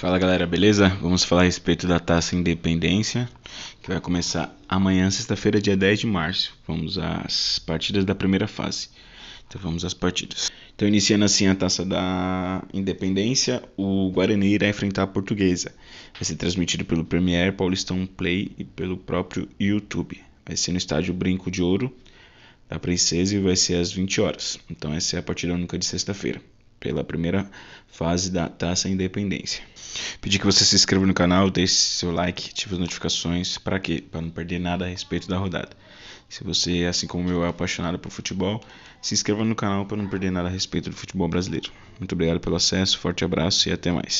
Fala galera, beleza? Vamos falar a respeito da taça Independência, que vai começar amanhã, sexta-feira, dia 10 de março. Vamos às partidas da primeira fase. Então vamos às partidas. Então iniciando assim a taça da Independência, o Guarani irá enfrentar a Portuguesa. Vai ser transmitido pelo Premier, Paulistão Play e pelo próprio YouTube. Vai ser no estádio Brinco de Ouro da Princesa e vai ser às 20 horas. Então essa é a partida única de sexta-feira pela primeira fase da Taça Independência. Pedir que você se inscreva no canal, deixe seu like, ative as notificações, para quê? Para não perder nada a respeito da rodada. Se você, assim como eu, é apaixonado por futebol, se inscreva no canal para não perder nada a respeito do futebol brasileiro. Muito obrigado pelo acesso, forte abraço e até mais.